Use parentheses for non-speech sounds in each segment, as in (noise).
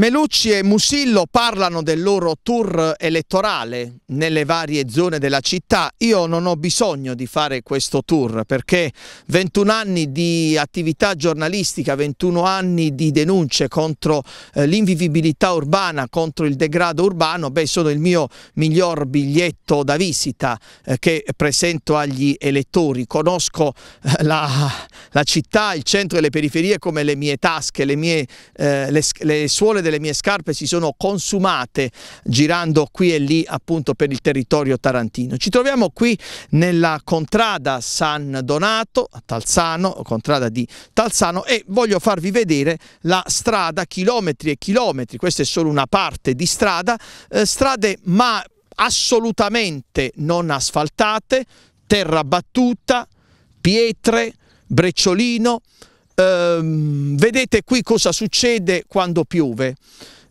Melucci e Musillo parlano del loro tour elettorale nelle varie zone della città. Io non ho bisogno di fare questo tour perché 21 anni di attività giornalistica, 21 anni di denunce contro eh, l'invivibilità urbana, contro il degrado urbano, beh, sono il mio miglior biglietto da visita eh, che presento agli elettori. Conosco eh, la, la, città, il centro e le periferie come le mie tasche, le, mie, le, le suole del delle mie scarpe si sono consumate girando qui e lì appunto per il territorio tarantino. Ci troviamo qui nella contrada San Donato a Talzano, contrada di Talzano e voglio farvi vedere la strada, chilometri e chilometri, questa è solo una parte di strada, eh, strade ma assolutamente non asfaltate, terra battuta, pietre, brecciolino, Ehm, vedete qui cosa succede quando piove.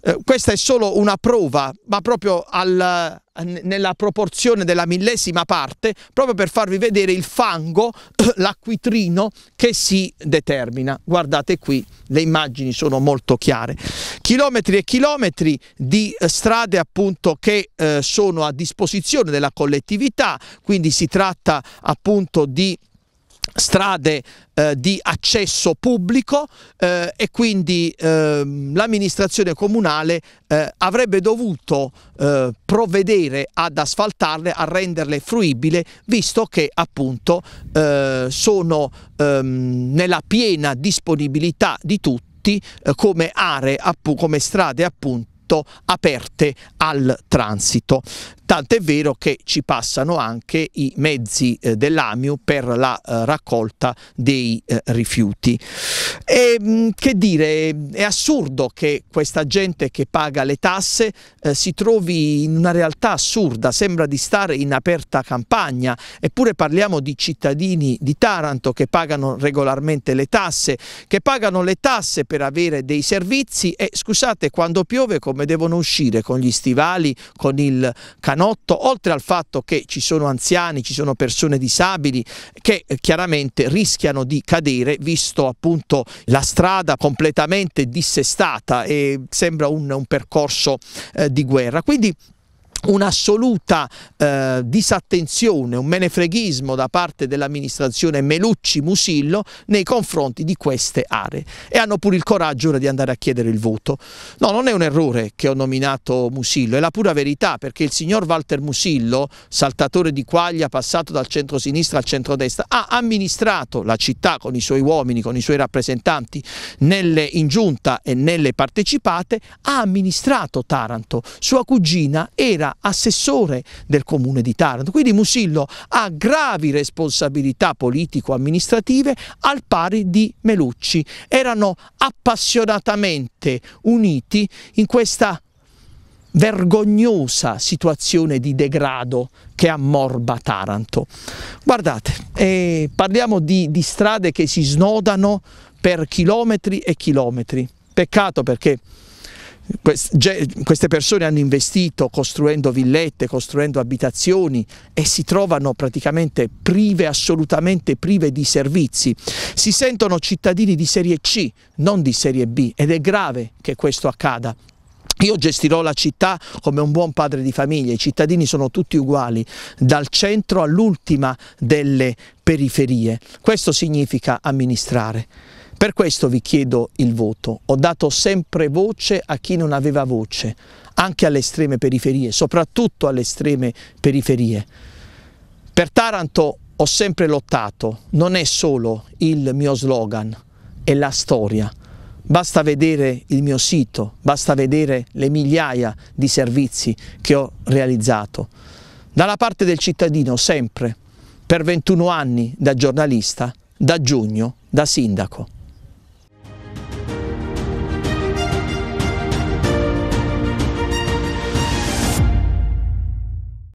Eh, questa è solo una prova, ma proprio al, nella proporzione della millesima parte, proprio per farvi vedere il fango, (clears throat) l'acquitrino che si determina. Guardate qui, le immagini sono molto chiare. Chilometri e chilometri di eh, strade appunto che eh, sono a disposizione della collettività, quindi si tratta appunto di strade eh, di accesso pubblico eh, e quindi eh, l'amministrazione comunale eh, avrebbe dovuto eh, provvedere ad asfaltarle, a renderle fruibile, visto che appunto eh, sono ehm, nella piena disponibilità di tutti come aree, come strade appunto molto aperte al transito. Tant'è vero che ci passano anche i mezzi eh, dell'AMIU per la eh, raccolta dei eh, rifiuti. E, ehm, mh, che dire, è assurdo che questa gente che paga le tasse eh, si trovi in una realtà assurda, sembra di stare in aperta campagna, eppure parliamo di cittadini di Taranto che pagano regolarmente le tasse, che pagano le tasse per avere dei servizi e scusate quando piove come come devono uscire con gli stivali, con il canotto, oltre al fatto che ci sono anziani, ci sono persone disabili che eh, chiaramente rischiano di cadere visto appunto la strada completamente dissestata e sembra un, un percorso eh, di guerra. Quindi un'assoluta eh, disattenzione, un menefreghismo da parte dell'amministrazione Melucci-Musillo nei confronti di queste aree e hanno pure il coraggio ora di andare a chiedere il voto. No, non è un errore che ho nominato Musillo, è la pura verità perché il signor Walter Musillo, saltatore di quaglia passato dal centro-sinistra al centro-destra, ha amministrato la città con i suoi uomini, con i suoi rappresentanti nelle, in giunta e nelle partecipate, ha amministrato Taranto, sua cugina era assessore del comune di Taranto. Quindi Musillo ha gravi responsabilità politico-amministrative al pari di Melucci. Erano appassionatamente uniti in questa vergognosa situazione di degrado che ammorba Taranto. Guardate, eh, parliamo di, di strade che si snodano per chilometri e chilometri. Peccato perché queste persone hanno investito costruendo villette, costruendo abitazioni e si trovano praticamente prive, assolutamente prive di servizi. Si sentono cittadini di serie C, non di serie B ed è grave che questo accada. Io gestirò la città come un buon padre di famiglia, i cittadini sono tutti uguali, dal centro all'ultima delle periferie. Questo significa amministrare. Per questo vi chiedo il voto. Ho dato sempre voce a chi non aveva voce, anche alle estreme periferie, soprattutto alle estreme periferie. Per Taranto ho sempre lottato, non è solo il mio slogan, è la storia. Basta vedere il mio sito, basta vedere le migliaia di servizi che ho realizzato. Dalla parte del cittadino sempre, per 21 anni da giornalista, da giugno da sindaco.